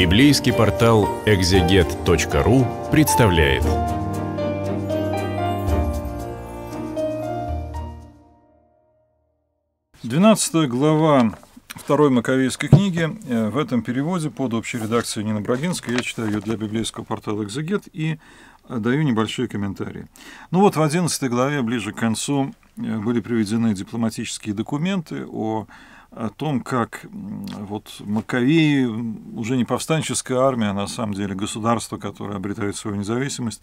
Библейский портал экзегет.ру представляет. Двенадцатая глава второй Маковейской книги. Э, в этом переводе под общей редакцией Нина Брагинской я читаю ее для библейского портала «Экзегет» и э, даю небольшие комментарии. Ну вот в одиннадцатой главе, ближе к концу, э, были приведены дипломатические документы о о том, как вот Маковеи, уже не повстанческая армия, а на самом деле государство, которое обретает свою независимость,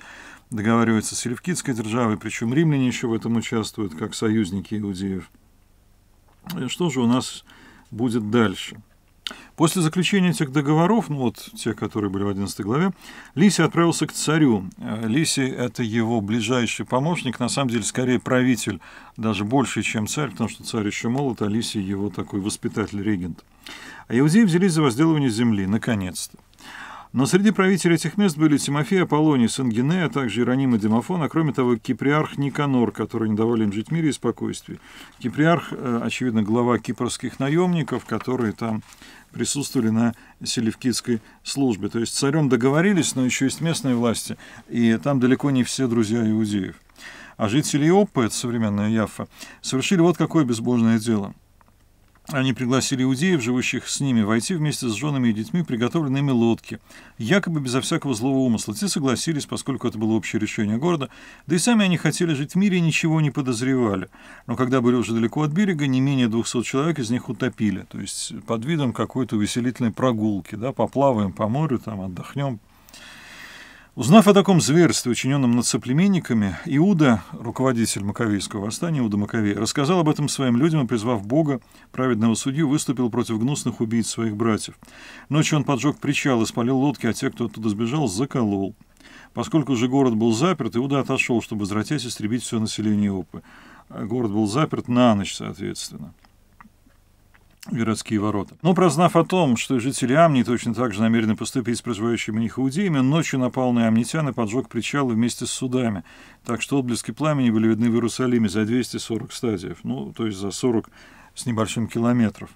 договаривается с Елевкидской державой, причем римляне еще в этом участвуют, как союзники иудеев. Э, что же у нас будет дальше? После заключения этих договоров, ну вот те, которые были в 11 главе, Лиси отправился к царю. Э, Лиси – это его ближайший помощник, на самом деле, скорее правитель, даже больше, чем царь, потому что царь еще молод, а Лиси – его такой воспитатель-регент. А иудеи взялись за возделывание земли, наконец-то. Но среди правителей этих мест были Тимофей Аполлоний, сын Генея, а также Иероним и Демофон, а кроме того киприарх Никанор, который не давали им жить в мире и спокойствии. Киприарх, э, очевидно, глава кипрских наемников, которые там присутствовали на селевкидской службе. То есть царем договорились, но еще есть местные власти, и там далеко не все друзья иудеев. А жители Иоппы, это современная Яффа, совершили вот какое безбожное дело – они пригласили иудеев, живущих с ними, войти вместе с женами и детьми приготовленными лодки, якобы безо всякого злого умысла. Те согласились, поскольку это было общее решение города, да и сами они хотели жить в мире и ничего не подозревали. Но когда были уже далеко от берега, не менее 200 человек из них утопили, то есть под видом какой-то веселительной прогулки, да, поплаваем по морю, там отдохнем, Узнав о таком зверстве, учиненном над соплеменниками, Иуда, руководитель Маковейского восстания Иуда Маковея, рассказал об этом своим людям и, призвав Бога, праведного судью, выступил против гнусных убийц своих братьев. Ночью он поджег причал и спалил лодки, а те, кто оттуда сбежал, заколол. Поскольку же город был заперт, Иуда отошел, чтобы возвратясь истребить все население Опы. А город был заперт на ночь, соответственно городские ворота. Но, прознав о том, что жители Амни точно так же намерены поступить с проживающими нехаудеями, ночью напал на амнитян и поджег причалы вместе с судами, так что отблески пламени были видны в Иерусалиме за 240 стадиев, ну, то есть за 40 с небольшим километров.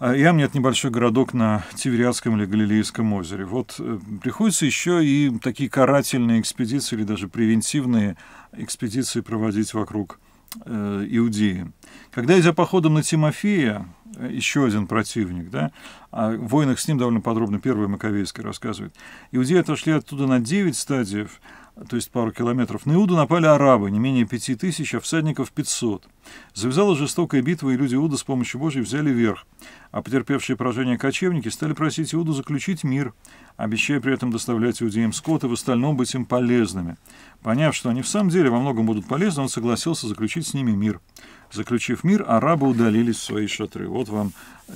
А, и Амни — небольшой городок на Тивериадском или Галилейском озере. Вот э, приходится еще и такие карательные экспедиции или даже превентивные экспедиции проводить вокруг Э, иудеи. Когда, идя походом на Тимофея, э, еще один противник, да, о войнах с ним довольно подробно первый Маковейская рассказывает, иудеи отошли оттуда на 9 стадиев, то есть пару километров, на Иуду напали арабы, не менее пяти тысяч, а всадников 500. Завязалась жестокая битва, и люди Иуда с помощью Божьей взяли верх. А потерпевшие поражение кочевники стали просить Иуду заключить мир, обещая при этом доставлять иудеям скот и в остальном быть им полезными. Поняв, что они в самом деле во многом будут полезны, он согласился заключить с ними мир. Заключив мир, арабы удалились в свои шатры. Вот вам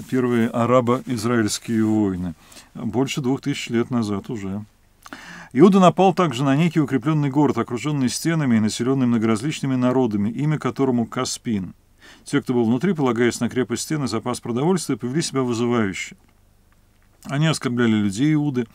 первые арабо-израильские войны. Больше двух тысяч лет назад уже. Иуда напал также на некий укрепленный город, окруженный стенами и населенный многоразличными народами, имя которому Каспин. Те, кто был внутри, полагаясь на крепость стены, запас продовольствия, повели себя вызывающе. Они оскорбляли людей Иуды,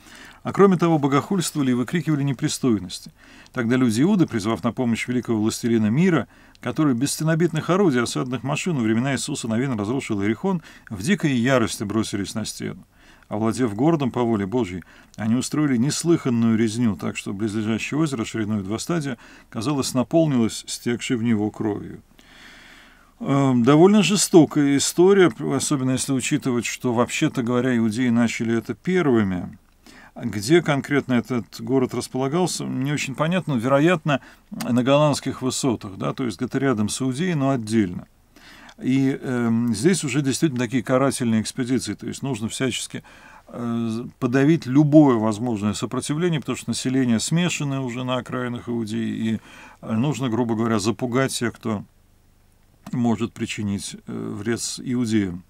а кроме того богохульствовали и выкрикивали непристойности. Тогда люди Иуды, призвав на помощь великого властелина мира, который без стенобитных орудий осадных машин во времена Иисуса Новин разрушил Иерихон, в дикой ярости бросились на стену. Овладев городом по воле Божьей, они устроили неслыханную резню, так что близлежащее озеро шириной два стадия, казалось, наполнилось стекшей в него кровью. Эм, довольно жестокая история, особенно если учитывать, что, вообще-то говоря, иудеи начали это первыми. Где конкретно этот город располагался, не очень понятно. Вероятно, на голландских высотах, да, то есть где-то рядом с Иудеей, но отдельно. И э, здесь уже действительно такие карательные экспедиции, то есть нужно всячески э, подавить любое возможное сопротивление, потому что население смешанное уже на окраинах Иудеи, и э, нужно, грубо говоря, запугать тех, кто может причинить э, вред иудеям.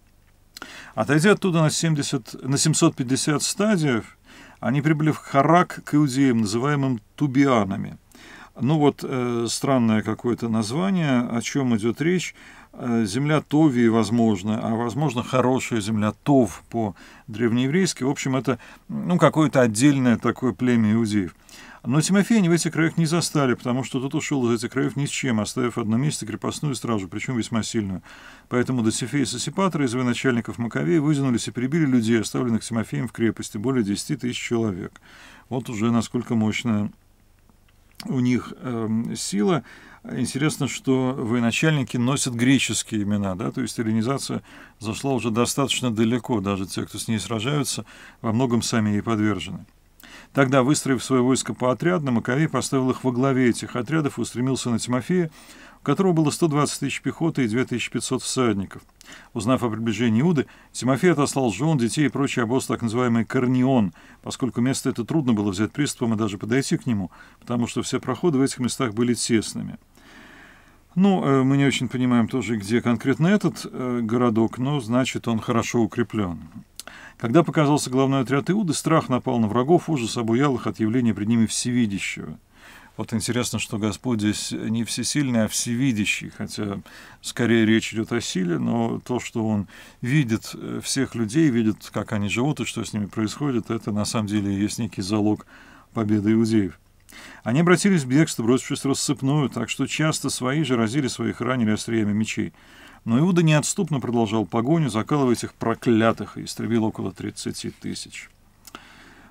Отойдя оттуда на, 70, на 750 стадиев, они прибыли в Харак к иудеям, называемым тубианами. Ну вот э, странное какое-то название, о чем идет речь. Э, земля Тови, возможно, а возможно хорошая земля Тов по древнееврейски. В общем, это ну, какое-то отдельное такое племя иудеев. Но Тимофея не в этих краях не застали, потому что тот ушел из этих краев ни с чем, оставив одно место крепостную стражу, причем весьма сильную. Поэтому до Досифей и Сосипатра из военачальников Маковея вытянулись и прибили людей, оставленных Тимофеем в крепости, более 10 тысяч человек. Вот уже насколько мощная у них э, сила. Интересно, что военачальники носят греческие имена, да, то есть эллинизация зашла уже достаточно далеко, даже те, кто с ней сражаются, во многом сами ей подвержены. Тогда, выстроив свое войско по отрядам, Маковей поставил их во главе этих отрядов и устремился на Тимофея, у которого было 120 тысяч пехоты и 2500 всадников. Узнав о приближении Иуды, Тимофей отослал жен, детей и прочий обоз, так называемый Корнион, поскольку место это трудно было взять приступом и даже подойти к нему, потому что все проходы в этих местах были тесными. Ну, э, мы не очень понимаем тоже, где конкретно этот э, городок, но, значит, он хорошо укреплен. Когда показался главный отряд Иуды, страх напал на врагов, ужас обуял их от явления пред ними всевидящего. Вот интересно, что Господь здесь не всесильный, а всевидящий, хотя скорее речь идет о силе, но то, что Он видит э, всех людей, видит, как они живут и что с ними происходит, это на самом деле есть некий залог победы иудеев. Они обратились в бегство, бросившись рассыпную, так что часто свои же разили своих ранили остриями мечей. Но Иуда неотступно продолжал погоню, закалывая этих проклятых, и истребил около 30 тысяч.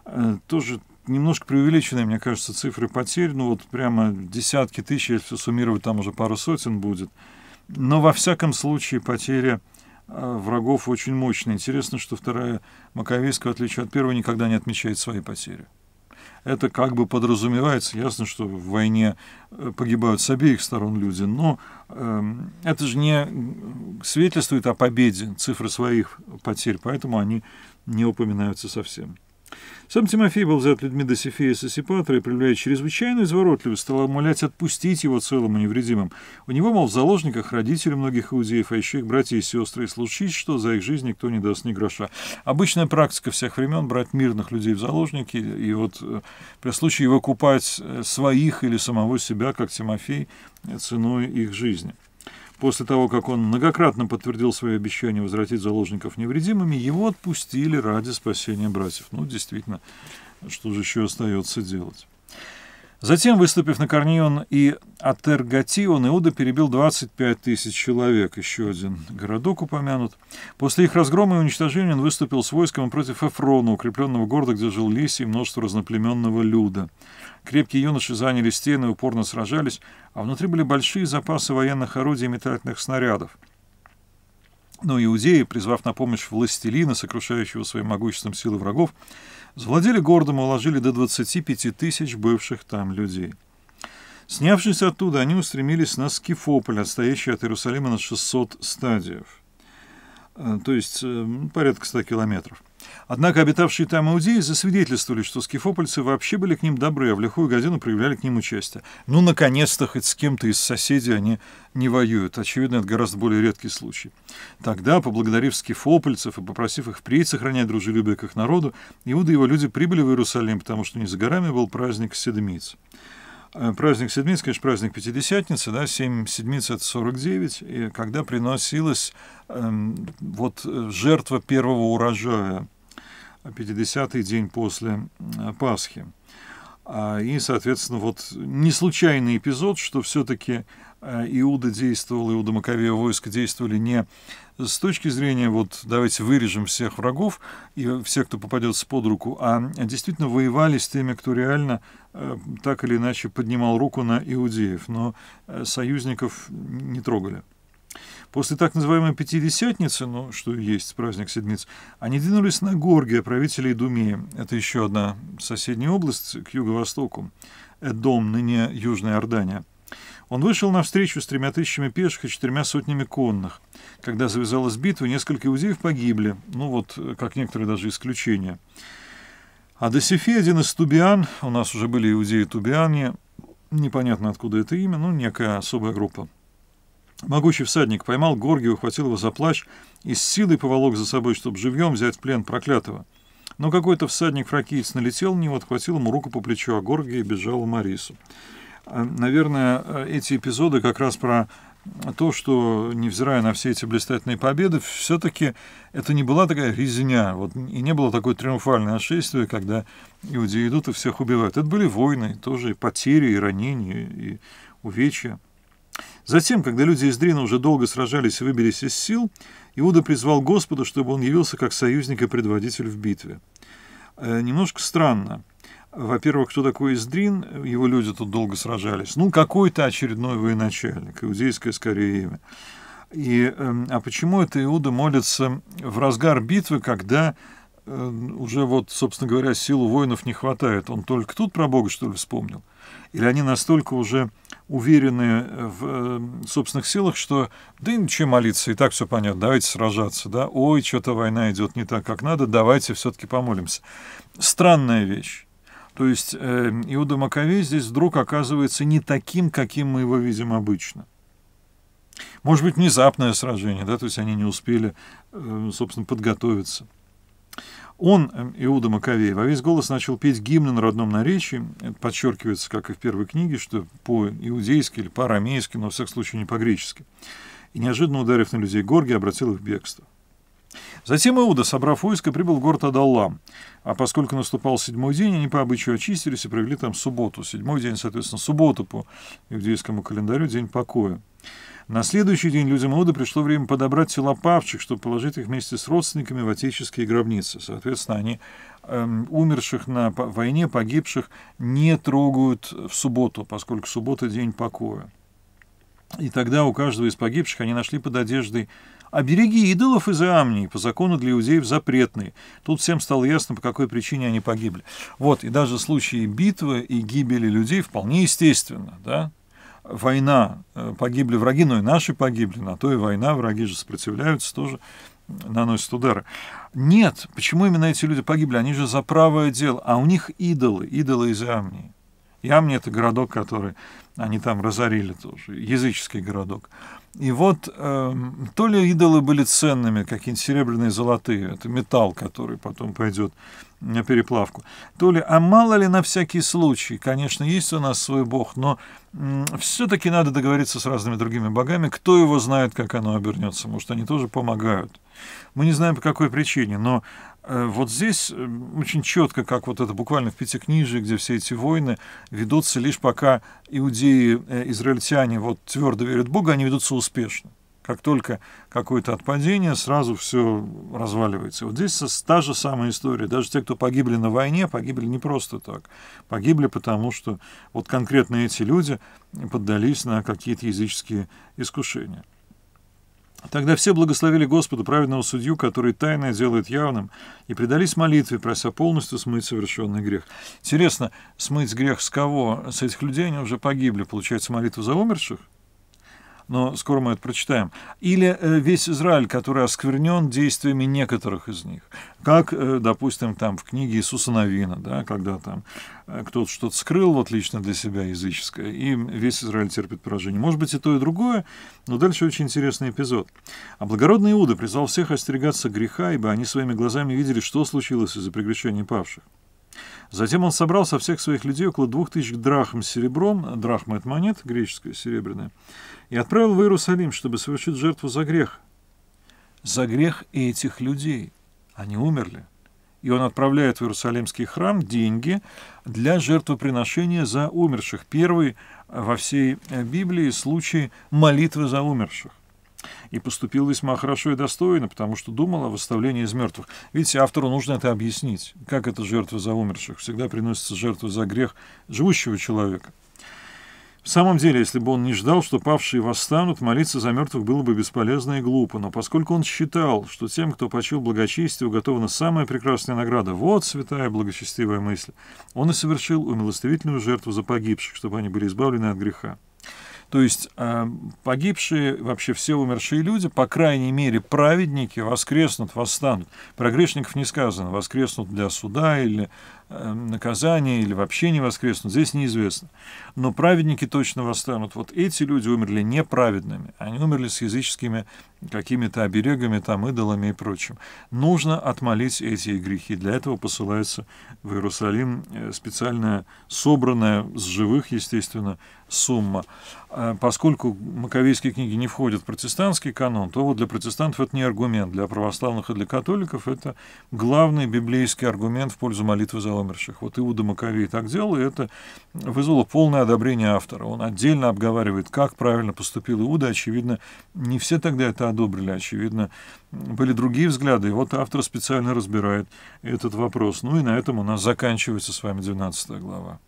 Э, тоже немножко преувеличенные, мне кажется, цифры потерь. Ну вот прямо десятки тысяч, если суммировать, там уже пару сотен будет. Но во всяком случае потеря э, врагов очень мощная. Интересно, что вторая Маковейская, в отличие от первой, никогда не отмечает свои потери это как бы подразумевается. Ясно, что в войне э, погибают с обеих сторон люди, но э, это же не свидетельствует о победе цифры своих потерь, поэтому они не упоминаются совсем. Сам Тимофей был взят людьми Досифея и Сосипатра и, проявляя чрезвычайную изворотливость, стал умолять отпустить его целым и невредимым. У него, мол, в заложниках родители многих иудеев, а еще их братья и сестры, и случись, что за их жизнь никто не даст ни гроша. Обычная практика всех времен — брать мирных людей в заложники и вот э, при случае выкупать э, своих или самого себя, как Тимофей, ценой их жизни. После того, как он многократно подтвердил свои обещания возвратить заложников невредимыми, его отпустили ради спасения братьев. Ну, действительно, что же еще остается делать? Затем, выступив на Корнион и Атергатион, Иуда перебил 25 тысяч человек, еще один городок упомянут. После их разгрома и уничтожения он выступил с войском против Эфрона, укрепленного города, где жил Лисий и множество разноплеменного люда. Крепкие юноши заняли стены, упорно сражались, а внутри были большие запасы военных орудий и метательных снарядов. Но иудеи, призвав на помощь властелина, сокрушающего своим могуществом силы врагов, завладели городом и уложили до 25 тысяч бывших там людей. Снявшись оттуда, они устремились на Скифополь, отстоящий от Иерусалима на 600 стадиев, э, то есть э, порядка 100 километров. Однако обитавшие там иудеи засвидетельствовали, что скифопольцы вообще были к ним добры, а в лихую газину проявляли к ним участие. Ну, наконец-то, хоть с кем-то из соседей они не воюют. Очевидно, это гораздо более редкий случай. Тогда, поблагодарив скифопольцев и попросив их впредь сохранять дружелюбие к их народу, Иуда и его люди прибыли в Иерусалим, потому что не за горами был праздник Седмиц. Э, праздник Седмиц, конечно, праздник Пятидесятницы, да, 7 Седмиц — это 49, и когда приносилась эм, вот э, жертва первого урожая 50-й день после э, Пасхи. А, и, соответственно, вот не случайный эпизод, что все-таки э, Иуда действовал, Иуда Маковея войска действовали не с точки зрения вот давайте вырежем всех врагов и всех, кто попадется под руку, а действительно воевали с теми, кто реально э, так или иначе поднимал руку на иудеев, но союзников не трогали. После так называемой Пятидесятницы, ну, что есть праздник Седмиц, они двинулись на Горгия, а правителей Думии. Это еще одна соседняя область к юго-востоку. Эдом, ныне Южная Ордания. Он вышел навстречу с тремя тысячами пеших и четырьмя сотнями конных. Когда завязалась битва, несколько иудеев погибли, ну вот, как некоторые даже исключения. А Досифи, один из тубиан, у нас уже были иудеи-тубиане, непонятно откуда это имя, но некая особая группа. Могучий всадник поймал Горгию, ухватил его за плащ и с силой поволок за собой, чтобы живьем взять в плен проклятого. Но какой-то всадник-фракиец налетел на него, отхватил ему руку по плечу, а бежал бежала Марису. А, наверное, э, эти эпизоды как раз про то, что, невзирая на все эти блистательные победы, все-таки это не была такая резня, вот, и не было такое триумфальное шествие, когда иудеи идут и всех убивают. Это были войны, тоже и потери, и ранения, и увечья. Затем, когда люди из Дрина уже долго сражались и выбились из сил, Иуда призвал Господа, чтобы он явился как союзник и предводитель в битве. Э, немножко странно. Во-первых, кто такой Издрин? Его люди тут долго сражались. Ну, какой-то очередной военачальник, иудейское скорее имя. И, эм, а почему это Иуда молится в разгар битвы, когда э, уже, вот, собственно говоря, силу воинов не хватает? Он только тут про Бога, что ли, вспомнил? или они настолько уже уверены в э, собственных силах, что да и чем молиться, и так все понятно, давайте сражаться, да, ой, что-то война идет не так, как надо, давайте все-таки помолимся. Странная вещь. То есть э, Иуда Маковей здесь вдруг оказывается не таким, каким мы его видим обычно. Может быть, внезапное сражение, да, то есть они не успели, э, собственно, подготовиться. Он, эм, Иуда Маковей, во весь голос начал петь гимны на родном наречии. Это подчеркивается, как и в первой книге, что по-иудейски или по-арамейски, но, во всяком случае, не по-гречески. И, неожиданно ударив на людей горги, обратил их в бегство. Затем Иуда, собрав войско, прибыл в город Адаллам. А поскольку наступал седьмой день, они по обычаю очистились и провели там субботу. Седьмой день, соответственно, субботу по иудейскому календарю, день покоя. На следующий день людям Иуды пришло время подобрать тела павчих, чтобы положить их вместе с родственниками в отеческие гробницы. Соответственно, они эм, умерших на войне, погибших, не трогают в субботу, поскольку суббота – день покоя. И тогда у каждого из погибших они нашли под одеждой обереги идолов из Амнии по закону для иудеев запретные. Тут всем стало ясно, по какой причине они погибли. Вот, и даже случаи битвы и гибели людей вполне естественно, да, война, э, погибли враги, но и наши погибли, на то и война, враги же сопротивляются тоже, наносят удары. Нет, почему именно эти люди погибли? Они же за правое дело, а у них идолы, идолы из Амнии. Ямни это городок, который они там разорили тоже, языческий городок. И вот э, то ли идолы были ценными, какие-нибудь серебряные, золотые, это металл, который потом пойдет на переплавку, то ли, а мало ли на всякий случай, конечно, есть у нас свой бог, но э, все-таки надо договориться с разными другими богами, кто его знает, как оно обернется, может, они тоже помогают. Мы не знаем, по какой причине, но Э, вот здесь э, очень четко, как вот это буквально в Пятикнижии, где все эти войны ведутся лишь пока иудеи, э, израильтяне вот твердо верят в Бога, они ведутся успешно. Как только какое-то отпадение, сразу все разваливается. Вот здесь та же самая история. Даже те, кто погибли на войне, погибли не просто так. Погибли потому, что вот конкретно эти люди поддались на какие-то языческие искушения. Тогда все благословили Господа праведного судью, который тайное делает явным, и предались молитве, прося полностью смыть совершенный грех. Интересно, смыть грех с кого? С этих людей они уже погибли. Получается, молитва за умерших? но скоро мы это прочитаем. Или э, весь Израиль, который осквернен действиями некоторых из них. Как, э, допустим, там в книге Иисуса Новина, да, когда там э, кто-то что-то скрыл, вот лично для себя языческое, и весь Израиль терпит поражение. Может быть, и то, и другое, но дальше очень интересный эпизод. А благородный Иуда призвал всех остерегаться греха, ибо они своими глазами видели, что случилось из-за прегрешения павших. Затем он собрал со всех своих людей около двух тысяч драхм серебром, драхма — это монет, греческая, серебряная, и отправил в Иерусалим, чтобы совершить жертву за грех. За грех этих людей. Они умерли. И он отправляет в Иерусалимский храм деньги для жертвоприношения за умерших. Первый во всей э, Библии случай молитвы за умерших и поступил весьма хорошо и достойно, потому что думал о восставлении из мертвых. Видите, автору нужно это объяснить, как это жертва за умерших. Всегда приносится жертва за грех живущего человека. В самом деле, если бы он не ждал, что павшие восстанут, молиться за мертвых было бы бесполезно и глупо. Но поскольку он считал, что тем, кто почил благочестие, уготована самая прекрасная награда, вот святая благочестивая мысль, он и совершил умилостивительную жертву за погибших, чтобы они были избавлены от греха. То есть э, погибшие, вообще все умершие люди, по крайней мере, праведники воскреснут, восстанут. Про грешников не сказано, воскреснут для суда или э, наказания, или вообще не воскреснут, здесь неизвестно. Но праведники точно восстанут. Вот эти люди умерли неправедными, они умерли с языческими какими-то оберегами, там, идолами и прочим. Нужно отмолить эти грехи. Для этого посылается в Иерусалим э, специальная собранная с живых, естественно, сумма. А поскольку маковейские книги не входят в протестантский канон, то вот для протестантов это не аргумент, для православных и для католиков это главный библейский аргумент в пользу молитвы за умерших. Вот Иуда Маковей так делал, и это вызвало полное одобрение автора. Он отдельно обговаривает, как правильно поступил Иуда, очевидно, не все тогда это одобрили, очевидно, были другие взгляды, и вот автор специально разбирает этот вопрос. Ну и на этом у нас заканчивается с вами 12 глава.